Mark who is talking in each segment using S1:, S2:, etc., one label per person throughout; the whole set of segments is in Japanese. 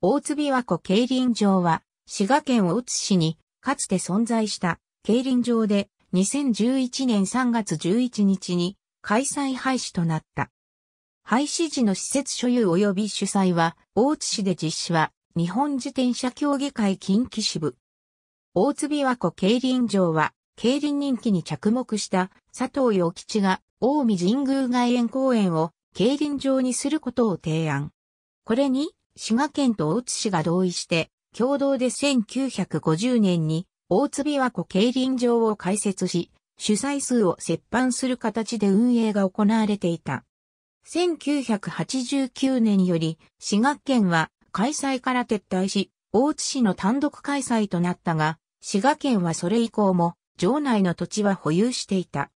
S1: 大津琵琶湖競輪場は、滋賀県大津市に、かつて存在した競輪場で、2011年3月11日に、開催廃止となった。廃止時の施設所有及び主催は、大津市で実施は、日本自転車協議会近畿支部。大津琵琶湖競輪場は、競輪人気に着目した佐藤陽吉が、大見神宮外苑公園を競輪場にすることを提案。これに、滋賀県と大津市が同意して、共同で1950年に大津琵琶湖競輪場を開設し、主催数を折半する形で運営が行われていた。1989年より滋賀県は開催から撤退し、大津市の単独開催となったが、滋賀県はそれ以降も、城内の土地は保有していた。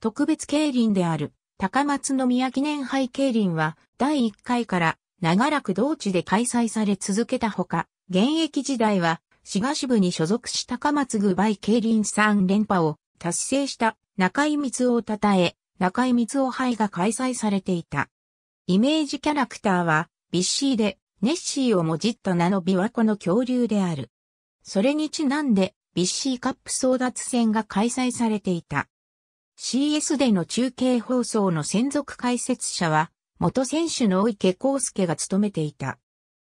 S1: 特別競輪である、高松宮記念杯競輪は、第1回から長らく同地で開催され続けたほか、現役時代は、滋賀支部に所属した高松具梅競輪3連覇を達成した中井光雄を称え、中井光雄杯が開催されていた。イメージキャラクターは、ビッシーで、ネッシーをもじった名の琵琶湖の恐竜である。それにちなんで、ビッシーカップ争奪戦が開催されていた。CS での中継放送の専属解説者は、元選手の小池康介が務めていた。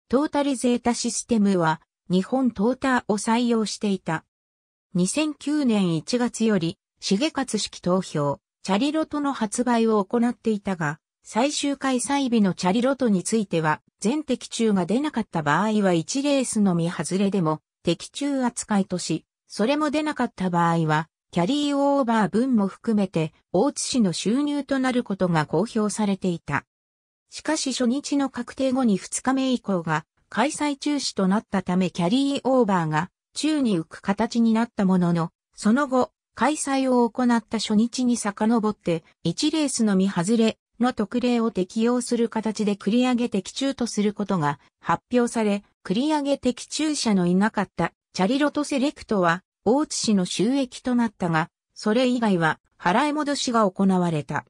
S1: トータルゼータシステムは、日本トーターを採用していた。2009年1月より、重勝式投票、チャリロトの発売を行っていたが、最終開催日のチャリロトについては、全的中が出なかった場合は1レースのみ外れでも、的中扱いとし、それも出なかった場合は、キャリーオーバー分も含めて、大津市の収入となることが公表されていた。しかし初日の確定後に2日目以降が開催中止となったためキャリーオーバーが宙に浮く形になったものの、その後、開催を行った初日に遡って、1レースのみ外れの特例を適用する形で繰り上げ的中とすることが発表され、繰り上げ的中者のいなかったチャリロトセレクトは大津市の収益となったが、それ以外は払い戻しが行われた。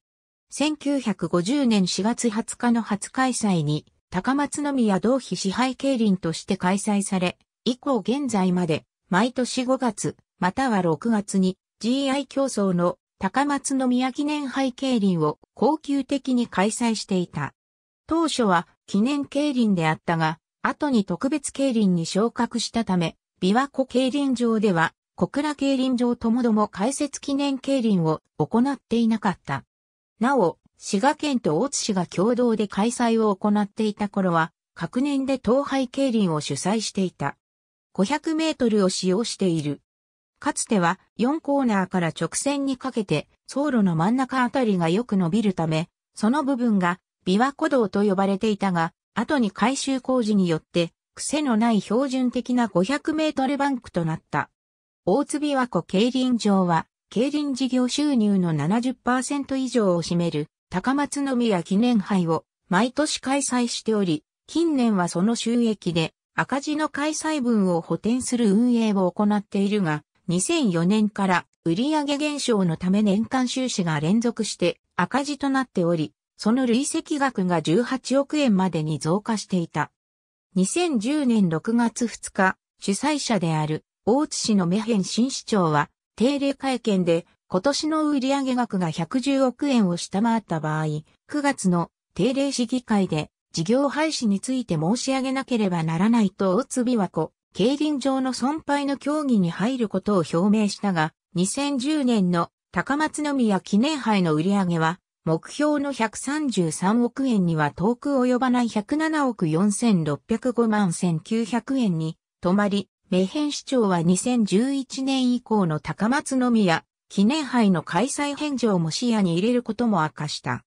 S1: 1950年4月20日の初開催に、高松宮同飛支配競輪として開催され、以降現在まで、毎年5月、または6月に、GI 競争の高松宮記念杯競輪を恒久的に開催していた。当初は記念競輪であったが、後に特別競輪に昇格したため、琵琶湖競輪場では、小倉競輪場ともども開設記念競輪を行っていなかった。なお、滋賀県と大津市が共同で開催を行っていた頃は、各年で東廃競輪を主催していた。500メートルを使用している。かつては4コーナーから直線にかけて走路の真ん中あたりがよく伸びるため、その部分が琵琶湖道と呼ばれていたが、後に改修工事によって癖のない標準的な500メートルバンクとなった。大津琵琶湖競輪場は競輪事業収入の70%以上を占める高松宮記念杯を毎年開催しており、近年はその収益で赤字の開催分を補填する運営を行っているが、2004年から売上減少のため年間収支が連続して赤字となっており、その累積額が18億円までに増加していた。2010年6月2日、主催者である大津市のメヘン新市長は定例会見で今年の売上額が110億円を下回った場合、9月の定例市議会で事業廃止について申し上げなければならないと大津美和子、競輪場の損廃の協議に入ることを表明したが、2010年の高松宮記念杯の売上は、目標の133億円には遠く及ばない107億4605万1900円に止まり、メヘン市長は2011年以降の高松宮記念杯の開催返上も視野に入れることも明かした。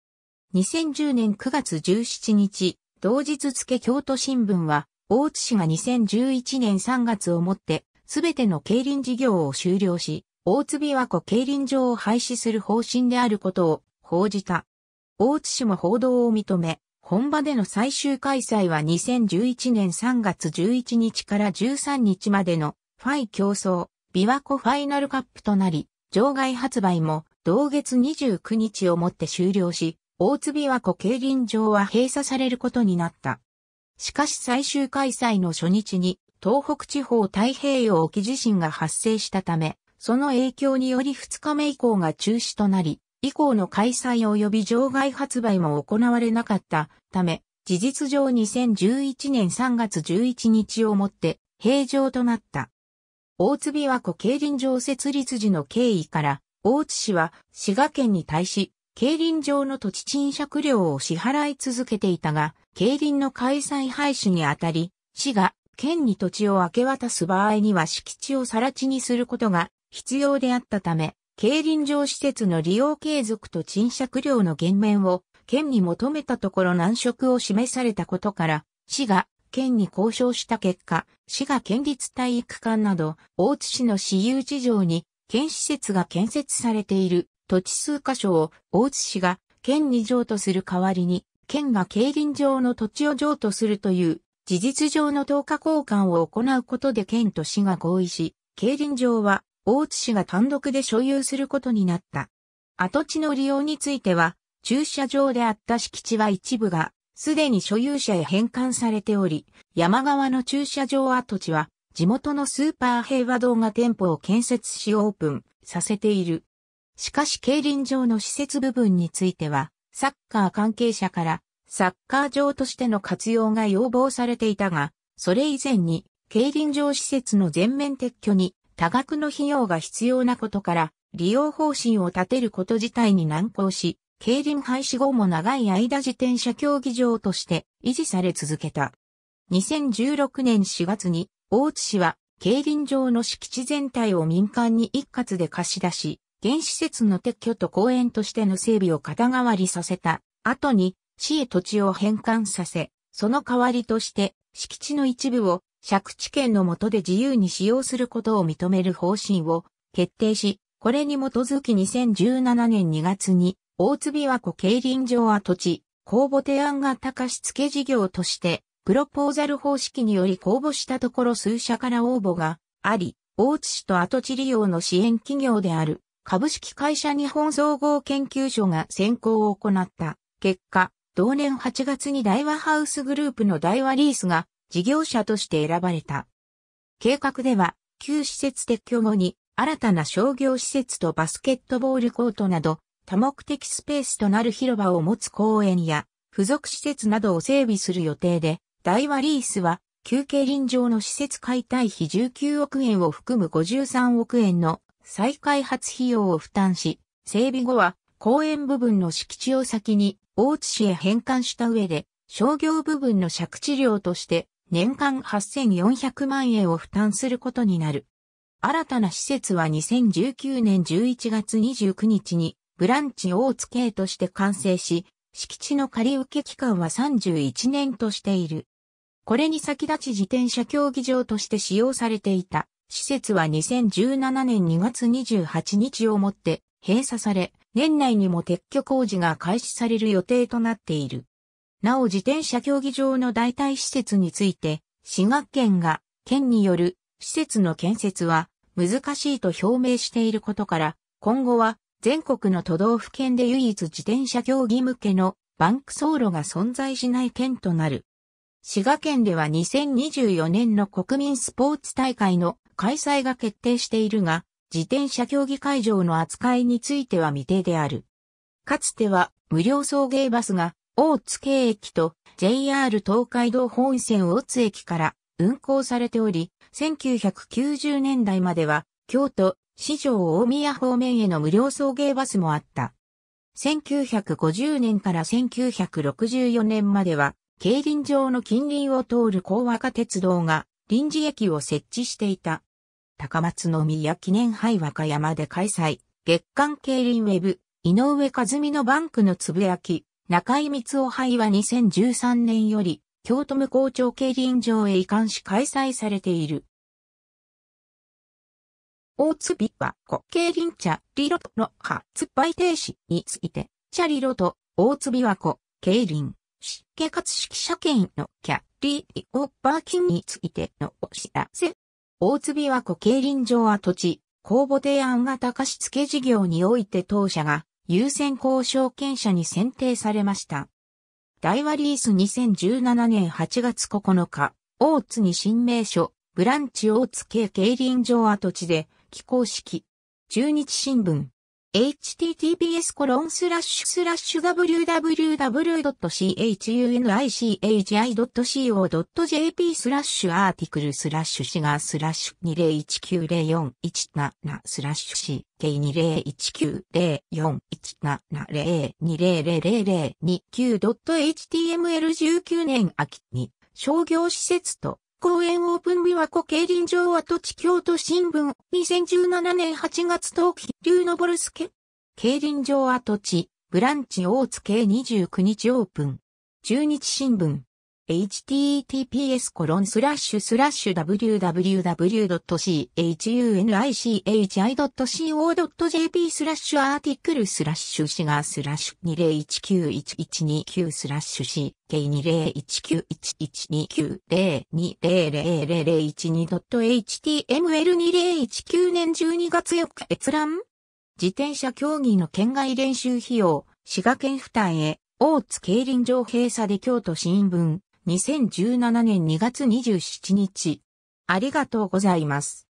S1: 2010年9月17日、同日付京都新聞は、大津市が2011年3月をもって、すべての競輪事業を終了し、大津琵琶湖競輪場を廃止する方針であることを報じた。大津市も報道を認め、本場での最終開催は2011年3月11日から13日までのファイ競争、琵琶湖ファイナルカップとなり、場外発売も同月29日をもって終了し、大津琵琶湖競輪場は閉鎖されることになった。しかし最終開催の初日に東北地方太平洋沖地震が発生したため、その影響により2日目以降が中止となり、以降の開催及び場外発売も行われなかったため、事実上2011年3月11日をもって閉場となった。大津琵琶湖競輪場設立時の経緯から、大津市は滋賀県に対し、競輪場の土地賃借料を支払い続けていたが、競輪の開催廃止にあたり、市が県に土地を明け渡す場合には敷地を更地にすることが必要であったため、競輪場施設の利用継続と賃借料の減免を県に求めたところ難色を示されたことから、市が県に交渉した結果、市が県立体育館など、大津市の私有地上に、県施設が建設されている土地数箇所を大津市が県に譲渡する代わりに、県が競輪場の土地を譲渡するという事実上の等価交換を行うことで県と市が合意し、競輪場は大津市が単独で所有することになった。跡地の利用については、駐車場であった敷地は一部が、すでに所有者へ返還されており、山側の駐車場跡地は、地元のスーパー平和堂が店舗を建設しオープンさせている。しかし競輪場の施設部分については、サッカー関係者から、サッカー場としての活用が要望されていたが、それ以前に、競輪場施設の全面撤去に多額の費用が必要なことから、利用方針を立てること自体に難航し、競輪廃止後も長い間自転車競技場として維持され続けた。2016年4月に、大津市は競輪場の敷地全体を民間に一括で貸し出し、原施設の撤去と公園としての整備を肩代わりさせた後に市へ土地を返還させ、その代わりとして敷地の一部を借地権の下で自由に使用することを認める方針を決定し、これに基づき2017年2月に、大津琵琶湖競輪場跡地、公募提案型貸付事業として、プロポーザル方式により公募したところ数社から応募があり、大津市と跡地利用の支援企業である株式会社日本総合研究所が選考を行った結果、同年8月に大和ハウスグループの大和リースが事業者として選ばれた。計画では、旧施設撤去後に、新たな商業施設とバスケットボールコートなど、多目的スペースとなる広場を持つ公園や、付属施設などを整備する予定で、大和リースは、休憩林場の施設解体費19億円を含む53億円の再開発費用を負担し、整備後は公園部分の敷地を先に大津市へ返還した上で商業部分の借地料として年間8400万円を負担することになる。新たな施設は2019年11月29日にブランチ大津系として完成し、敷地の借受け期間は31年としている。これに先立ち自転車競技場として使用されていた施設は2017年2月28日をもって閉鎖され、年内にも撤去工事が開始される予定となっている。なお自転車競技場の代替施設について、滋賀県が県による施設の建設は難しいと表明していることから、今後は全国の都道府県で唯一自転車競技向けのバンク走路が存在しない県となる。滋賀県では2024年の国民スポーツ大会の開催が決定しているが、自転車競技会場の扱いについては未定である。かつては無料送迎バスが大津京駅と JR 東海道本線大津駅から運行されており、1990年代までは京都、市場大宮方面への無料送迎バスもあった。1950年から1964年までは、競輪場の近隣を通る高和化鉄道が臨時駅を設置していた。高松宮記念杯和歌山で開催、月間競輪ウェブ、井上和美のバンクのつぶやき、中井光夫杯は2013年より、京都無校町競輪場へ移管し開催されている。大津ビは、国競輪茶リロトの発売停止について、チャリロと大津ビは子、競輪、湿気活式車検権のキャリーオーバー金についてのお知らせ。大津ビは子競輪場跡地、公募提案型貸付事業において当社が、優先交渉権者に選定されました。大和リース2017年8月9日、大津に新名所、ブランチ大津系競輪場跡地で、起工式。中日新聞、https コロンスラッシュスラッシュ www.chunichi.co.jp スラッシュアーティクルスラッシュシガースラッシュ20190417スラッシュ CK2019041770200029.html19 年秋に商業施設と公園オープン琵琶湖競輪場跡地京都新聞2017年8月冬季龍のぼるけ競輪場跡地ブランチ大津系29日オープン中日新聞 https コロンスラッシュスラッシュ www.chunichi.co.jp スラッシュアーティクルスラッシュシガースラッシュ20191129スラッシュ c k 2 0 1 9 1 1 2 9 0 2 0 0 0 1 2 h t m l 2 0 1 9年12月4日閲覧自転車競技の県外練習費用、滋賀県負担へ、大津競輪場閉鎖で京都新聞。2017年2月27日。ありがとうございます。